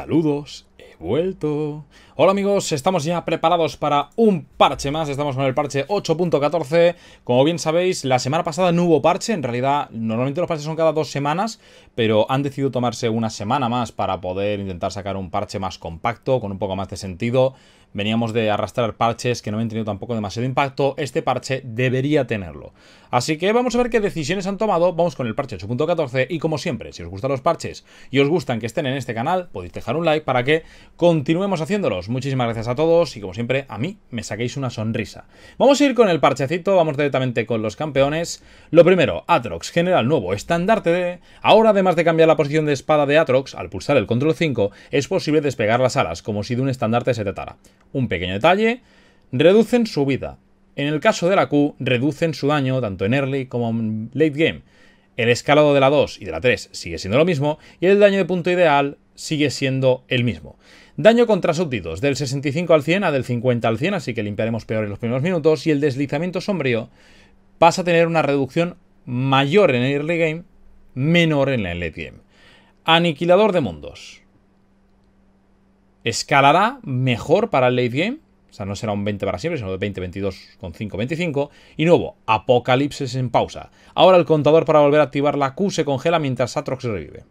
Saludos, he vuelto. Hola amigos, estamos ya preparados para un parche más, estamos con el parche 8.14. Como bien sabéis, la semana pasada no hubo parche, en realidad normalmente los parches son cada dos semanas, pero han decidido tomarse una semana más para poder intentar sacar un parche más compacto, con un poco más de sentido. Veníamos de arrastrar parches que no han tenido tampoco demasiado impacto. Este parche debería tenerlo. Así que vamos a ver qué decisiones han tomado. Vamos con el parche 8.14 y como siempre, si os gustan los parches y os gustan que estén en este canal, podéis dejar un like para que continuemos haciéndolos. Muchísimas gracias a todos y como siempre, a mí me saquéis una sonrisa. Vamos a ir con el parchecito, vamos directamente con los campeones. Lo primero, Atrox, general nuevo, estandarte de... Ahora, además de cambiar la posición de espada de Atrox, al pulsar el control 5, es posible despegar las alas, como si de un estandarte se tratara un pequeño detalle, reducen su vida. En el caso de la Q, reducen su daño tanto en early como en late game. El escalado de la 2 y de la 3 sigue siendo lo mismo y el daño de punto ideal sigue siendo el mismo. Daño contra súbditos, del 65 al 100 a del 50 al 100, así que limpiaremos peor en los primeros minutos, y el deslizamiento sombrío pasa a tener una reducción mayor en early game, menor en late game. Aniquilador de mundos escalará mejor para el late game. O sea, no será un 20 para siempre, sino de 20, 225 con 25. Y nuevo, Apocalipsis en pausa. Ahora el contador para volver a activar la Q se congela mientras Atrox revive.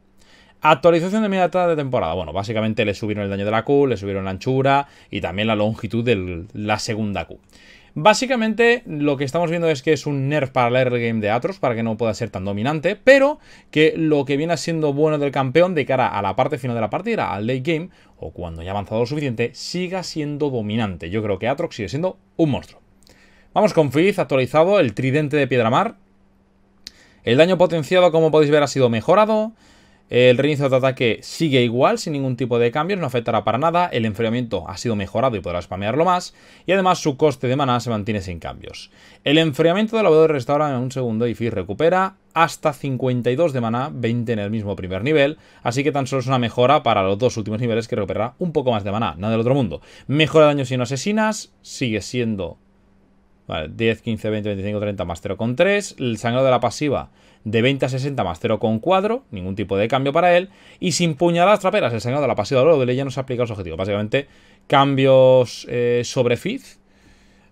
Actualización de media de temporada. Bueno, básicamente le subieron el daño de la Q, le subieron la anchura y también la longitud de la segunda Q. Básicamente lo que estamos viendo es que es un nerf para el early game de Atrox para que no pueda ser tan dominante, pero que lo que viene siendo bueno del campeón de cara a la parte final de la partida, al late game, o cuando haya avanzado lo suficiente, siga siendo dominante. Yo creo que Atrox sigue siendo un monstruo. Vamos con Fizz actualizado, el tridente de piedra mar El daño potenciado, como podéis ver, ha sido mejorado. El reinicio de ataque sigue igual, sin ningún tipo de cambios, no afectará para nada. El enfriamiento ha sido mejorado y podrá spamearlo más. Y además su coste de maná se mantiene sin cambios. El enfriamiento del de restaura en un segundo y Fizz recupera hasta 52 de maná, 20 en el mismo primer nivel, así que tan solo es una mejora para los dos últimos niveles que recuperará un poco más de maná, nada del otro mundo. Mejora daño si no asesinas, sigue siendo vale, 10, 15, 20, 25, 30 más 0,3. El sangrado de la pasiva de 20 a 60 más 0,4, ningún tipo de cambio para él, y sin puñaladas traperas, el señor de la pasiva de oro de ley ya se aplica los objetivo Básicamente, cambios eh, sobre Fizz,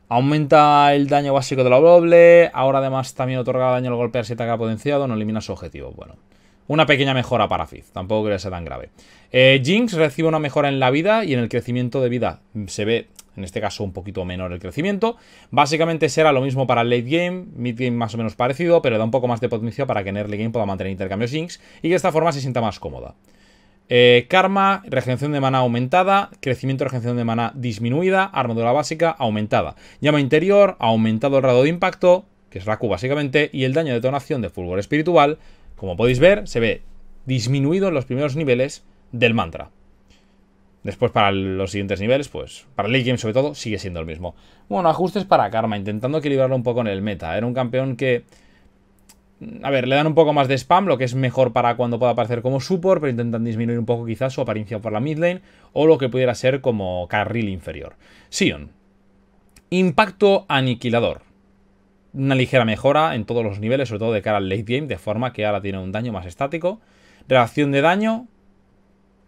aumenta el daño básico de la doble, ahora además también otorga daño al golpear si está potenciado, no elimina su objetivo. Bueno, una pequeña mejora para Fizz, tampoco creo que sea tan grave. Eh, Jinx recibe una mejora en la vida y en el crecimiento de vida se ve, en este caso, un poquito menor el crecimiento. Básicamente será lo mismo para late game, mid game más o menos parecido, pero da un poco más de potencia para que en early game pueda mantener intercambios Jinx y que de esta forma se sienta más cómoda. Eh, karma, regeneración de mana aumentada, crecimiento de regeneración de mana disminuida, armadura básica aumentada, llama interior, aumentado el grado de impacto, que es Raku básicamente, y el daño de detonación de fulgor espiritual como podéis ver, se ve disminuido en los primeros niveles del mantra. Después para los siguientes niveles, pues para late game sobre todo, sigue siendo el mismo. Bueno, ajustes para Karma, intentando equilibrarlo un poco en el meta. Era un campeón que... A ver, le dan un poco más de spam, lo que es mejor para cuando pueda aparecer como support, pero intentan disminuir un poco quizás su apariencia por la mid lane, o lo que pudiera ser como carril inferior. Sion. Impacto aniquilador una ligera mejora en todos los niveles, sobre todo de cara al late game, de forma que ahora tiene un daño más estático. Reacción de daño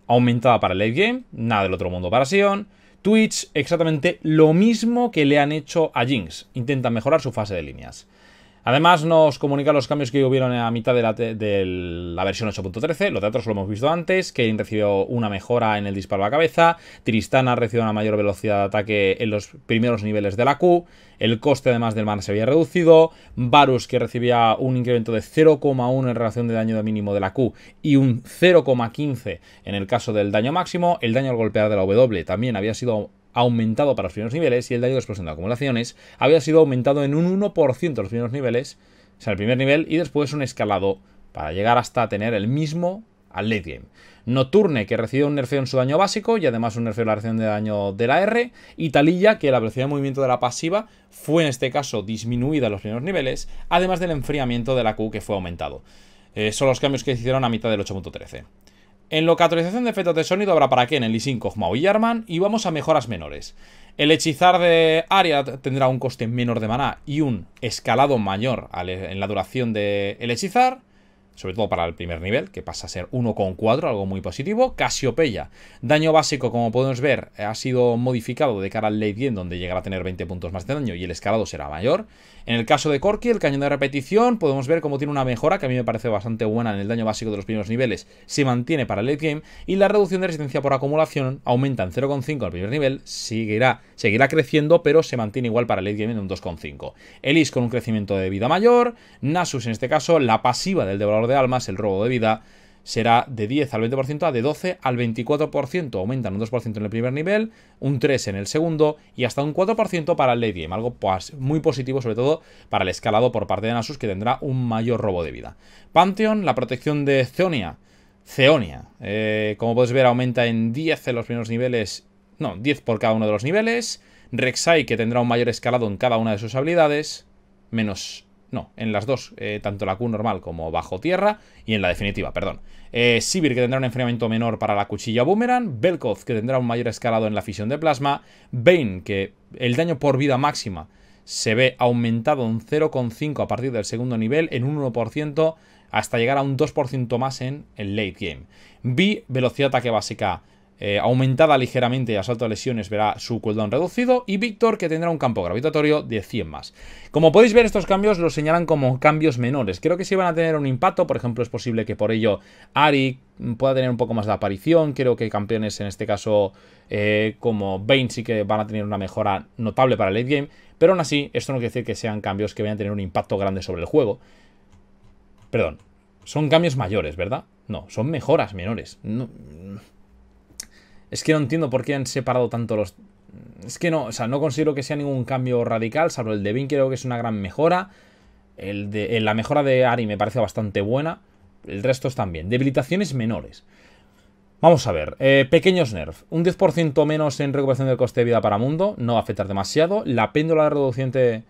aumentada para el late game, nada del otro mundo para Sion. Twitch, exactamente lo mismo que le han hecho a Jinx. Intentan mejorar su fase de líneas. Además nos comunica los cambios que hubieron a mitad de la, versión 8.13, los datos lo hemos visto antes, Kane recibió una mejora en el disparo a cabeza, Tristana recibió una mayor velocidad de ataque en los primeros niveles de la Q, el coste además del mana se había reducido, Varus que recibía un incremento de 0,1 en relación de daño mínimo de la Q y un 0,15 en el caso del daño máximo, el daño al golpear de la W también había sido aumentado para los primeros niveles y el daño de explosión de acumulaciones había sido aumentado en un 1% los primeros niveles, o sea, el primer nivel y después un escalado para llegar hasta tener el mismo al late game. Nocturne, que recibió un nerfeo en su daño básico y además un nerfeo en la reacción de daño de la R. Y Talilla, que la velocidad de movimiento de la pasiva fue en este caso disminuida en los primeros niveles, además del enfriamiento de la Q que fue aumentado. Eh, son los cambios que se hicieron a mitad del 8.13. En lo localización de efectos de sonido habrá para Ken, el Kog'Maw y Yarman y vamos a mejoras menores. El hechizar de área tendrá un coste menor de maná y un escalado mayor en la duración del hechizar sobre todo para el primer nivel, que pasa a ser 1,4, algo muy positivo. Casiopeya, daño básico, como podemos ver, ha sido modificado de cara al late game, donde llegará a tener 20 puntos más de daño y el escalado será mayor. En el caso de Corky, el cañón de repetición, podemos ver cómo tiene una mejora, que a mí me parece bastante buena en el daño básico de los primeros niveles, se mantiene para el late game, y la reducción de resistencia por acumulación aumenta en 0,5 al primer nivel, seguirá, seguirá creciendo, pero se mantiene igual para el late game en un 2,5. Elise con un crecimiento de vida mayor, Nasus en este caso, la pasiva del devorador de almas, el robo de vida será de 10 al 20% a de 12 al 24%. Aumentan un 2% en el primer nivel, un 3% en el segundo y hasta un 4% para el late game. Algo pues, muy positivo, sobre todo para el escalado por parte de Nasus, que tendrá un mayor robo de vida. Pantheon, la protección de Zeonia. Zeonia, eh, como podéis ver, aumenta en 10 en los primeros niveles. No, 10 por cada uno de los niveles. Rek'Sai, que tendrá un mayor escalado en cada una de sus habilidades. Menos no, en las dos, eh, tanto la Q normal como bajo tierra, y en la definitiva, perdón. Eh, Sivir que tendrá un enfriamiento menor para la cuchilla Boomerang, belkov que tendrá un mayor escalado en la fisión de plasma, Bane que el daño por vida máxima se ve aumentado un 0,5 a partir del segundo nivel, en un 1%, hasta llegar a un 2% más en el late game. b velocidad de ataque básica eh, aumentada ligeramente a salto de lesiones verá su cooldown reducido y Víctor que tendrá un campo gravitatorio de 100 más. Como podéis ver estos cambios los señalan como cambios menores, creo que sí van a tener un impacto, por ejemplo es posible que por ello Ari pueda tener un poco más de aparición, creo que campeones en este caso eh, como Bane sí que van a tener una mejora notable para el late game, pero aún así esto no quiere decir que sean cambios que vayan a tener un impacto grande sobre el juego. Perdón, son cambios mayores, ¿verdad? No, son mejoras menores. No, es que no entiendo por qué han separado tanto los... Es que no, o sea, no considero que sea ningún cambio radical, salvo el de Vin creo que es una gran mejora. El de, eh, la mejora de Ari me parece bastante buena. El resto está bien. Debilitaciones menores. Vamos a ver, eh, pequeños nerf. Un 10% menos en recuperación del coste de vida para mundo, no va a afectar demasiado. La péndula reduciente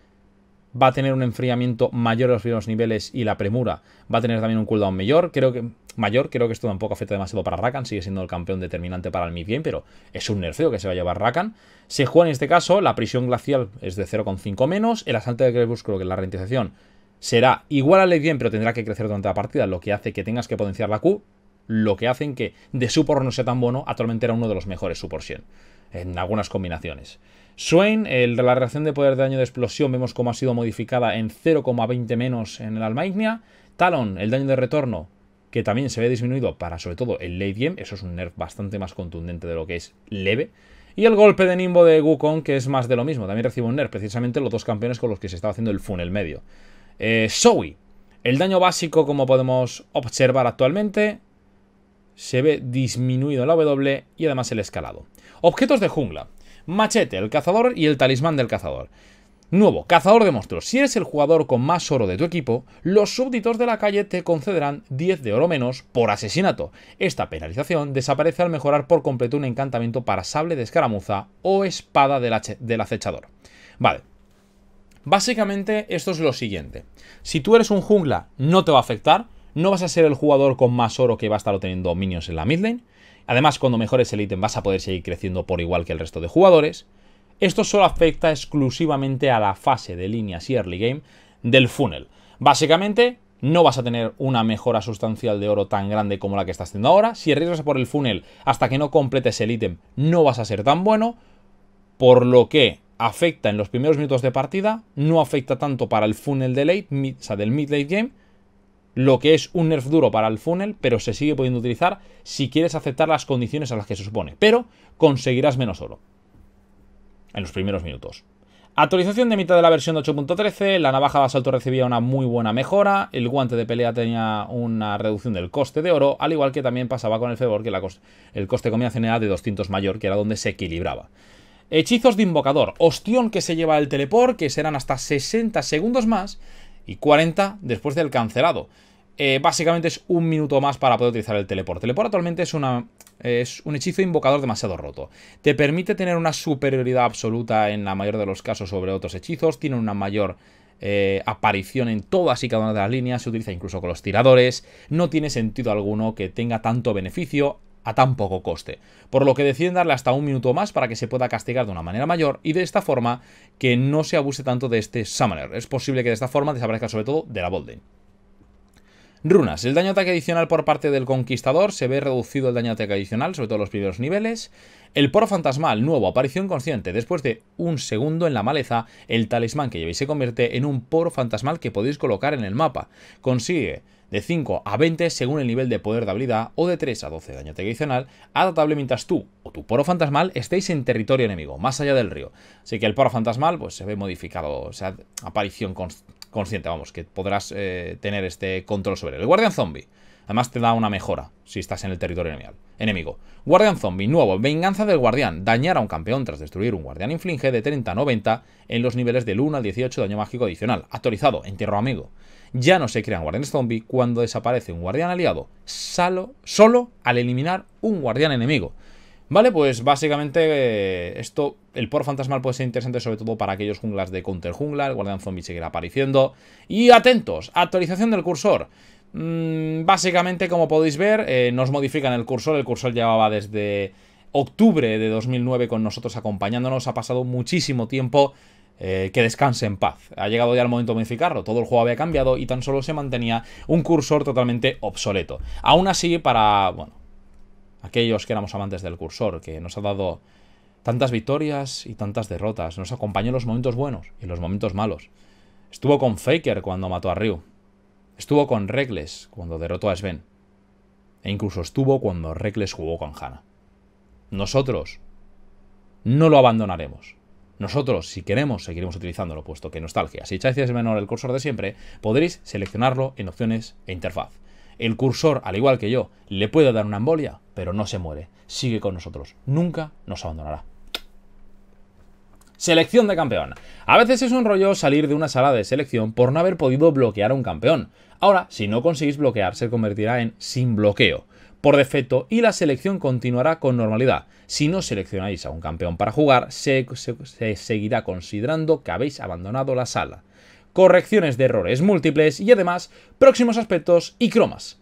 va a tener un enfriamiento mayor a los primeros niveles y la premura va a tener también un cooldown mayor. Creo que mayor. Creo que esto tampoco afecta demasiado para Rakan, sigue siendo el campeón determinante para el mid-game, pero es un nerfeo que se va a llevar Rakan. Se juega en este caso, la prisión glacial es de 0,5 menos, el asalto de Crepúsculo, que es la rentización, será igual al late game, pero tendrá que crecer durante la partida, lo que hace que tengas que potenciar la Q, lo que hace que de support no sea tan bueno, actualmente era uno de los mejores por 100, en algunas combinaciones. Swain, el, la reacción de poder de daño de explosión vemos cómo ha sido modificada en 0,20 menos en el Almaignia. Talon, el daño de retorno, que también se ve disminuido para sobre todo el late game, eso es un nerf bastante más contundente de lo que es leve. Y el golpe de nimbo de Wukong, que es más de lo mismo, también recibe un nerf, precisamente los dos campeones con los que se estaba haciendo el funnel medio. Eh, Zoe, el daño básico, como podemos observar actualmente, se ve disminuido en la W y además el escalado. Objetos de jungla, machete, el cazador y el talismán del cazador. Nuevo, cazador de monstruos. Si eres el jugador con más oro de tu equipo, los súbditos de la calle te concederán 10 de oro menos por asesinato. Esta penalización desaparece al mejorar por completo un encantamiento para sable de escaramuza o espada del, acechador. Vale. Básicamente esto es lo siguiente. Si tú eres un jungla, no te va a afectar. No vas a ser el jugador con más oro que va a estar obteniendo minions en la lane. Además, cuando mejores el ítem vas a poder seguir creciendo por igual que el resto de jugadores. Esto solo afecta exclusivamente a la fase de líneas y early game del funnel. Básicamente, no vas a tener una mejora sustancial de oro tan grande como la que estás teniendo ahora. Si arriesgas por el funnel hasta que no completes el ítem, no vas a ser tan bueno. Por lo que afecta en los primeros minutos de partida, no afecta tanto para el funnel de late, del mid-late game, lo que es un nerf duro para el funnel, pero se sigue pudiendo utilizar si quieres aceptar las condiciones a las que se supone, pero conseguirás menos oro en los primeros minutos. Actualización de mitad de la versión de 8.13, la navaja de asalto recibía una muy buena mejora, el guante de pelea tenía una reducción del coste de oro, al igual que también pasaba con el favor que la el coste combinación era de 200 mayor, que era donde se equilibraba. Hechizos de invocador, ostión que se lleva el teleport, que serán hasta 60 segundos más y 40 después del cancelado. Eh, básicamente es un minuto más para poder utilizar el teleport. Teleport actualmente es, un hechizo invocador demasiado roto. Te permite tener una superioridad absoluta en la mayor de los casos sobre otros hechizos. Tiene una mayor eh, aparición en todas y cada una de las líneas. Se utiliza incluso con los tiradores. No tiene sentido alguno que tenga tanto beneficio a tan poco coste, por lo que deciden darle hasta un minuto más para que se pueda castigar de una manera mayor y de esta forma que no se abuse tanto de este Summoner. Es posible que de esta forma desaparezca sobre todo de la Bolden. Runas. El daño ataque adicional por parte del conquistador se ve reducido el daño ataque adicional, sobre todo los primeros niveles. El poro fantasmal, nuevo, aparición consciente. Después de un segundo en la maleza, el talismán que llevéis se convierte en un poro fantasmal que podéis colocar en el mapa. Consigue de 5 a 20 según el nivel de poder de habilidad o de 3 a 12 de ataque adicional, adaptable mientras tú o tu poro fantasmal estéis en territorio enemigo, más allá del río. Así que el poro fantasmal pues, se ve modificado, o sea, aparición consciente, vamos, que podrás eh, tener este control sobre él. El guardián zombie. Además te da una mejora si estás en el territorio enemigo. Guardián zombie nuevo, venganza del guardián. Dañar a un campeón tras destruir un guardián inflige de 30 a 90 en los niveles del 1 al 18 daño mágico adicional. Actualizado, entierro amigo. Ya no se crean guardián zombie cuando desaparece un guardián aliado, solo al eliminar un guardián enemigo. Vale, pues básicamente eh, esto, el por fantasmal puede ser interesante sobre todo para aquellos junglas de counter jungla, el guardián zombie seguirá apareciendo. Y atentos, actualización del cursor. Mm, básicamente, como podéis ver, eh, nos modifican el cursor, el cursor llevaba desde octubre de 2009 con nosotros acompañándonos, ha pasado muchísimo tiempo. Eh, que descanse en paz. Ha llegado ya el momento de modificarlo. Todo el juego había cambiado y tan solo se mantenía un cursor totalmente obsoleto. Aún así, para. Bueno, aquellos que éramos amantes del cursor, que nos ha dado tantas victorias y tantas derrotas, nos acompañó en los momentos buenos y en los momentos malos. Estuvo con Faker cuando mató a Ryu, estuvo con Regles cuando derrotó a Sven, e incluso estuvo cuando Regles jugó con Hannah. Nosotros no lo abandonaremos. Nosotros, si queremos, seguiremos utilizándolo, puesto que nostalgia. Si echáis menor el cursor de siempre, podréis seleccionarlo en opciones e interfaz. El cursor, al igual que yo, le puede dar una embolia, pero no se muere. Sigue con nosotros. Nunca nos abandonará. Selección de campeón. A veces es un rollo salir de una sala de selección por no haber podido bloquear a un campeón. Ahora, si no conseguís bloquear, se convertirá en sin bloqueo por defecto y la selección continuará con normalidad. Si no seleccionáis a un campeón para jugar, se, se seguirá considerando que habéis abandonado la sala correcciones de errores múltiples y además próximos aspectos y cromas.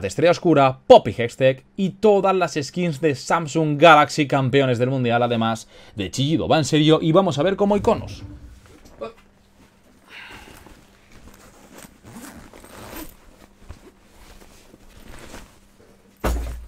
de Estrella Oscura, Poppy Hextech y todas las skins de Samsung Galaxy campeones del mundial, además de Chillido va en serio y vamos a ver como iconos.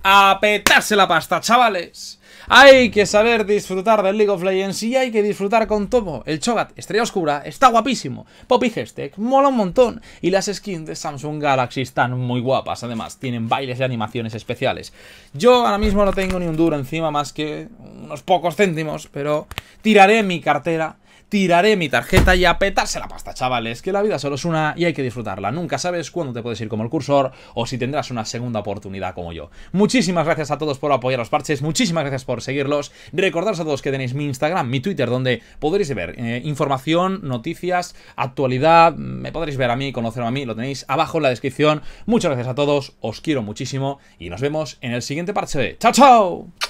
apetarse la pasta, chavales! Hay que saber disfrutar del League of Legends y hay que disfrutar con todo. El Chogat, estrella oscura, está guapísimo. Poppy Hextech, mola un montón. Y las skins de Samsung Galaxy están muy guapas. Además, tienen bailes y animaciones especiales. Yo ahora mismo no tengo ni un duro encima más que unos pocos céntimos, pero tiraré mi cartera tiraré mi tarjeta y a petarse la pasta, chavales, que la vida solo es una y hay que disfrutarla. Nunca sabes cuándo te puedes ir como el cursor o si tendrás una segunda oportunidad como yo. Muchísimas gracias a todos por apoyar los parches, muchísimas gracias por seguirlos. Recordaros a todos que tenéis mi Instagram, mi Twitter, donde podréis ver eh, información, noticias, actualidad, me podréis ver a mí, conocerme a mí, lo tenéis abajo en la descripción. Muchas gracias a todos, os quiero muchísimo y nos vemos en el siguiente parche. ¡Chao, chao!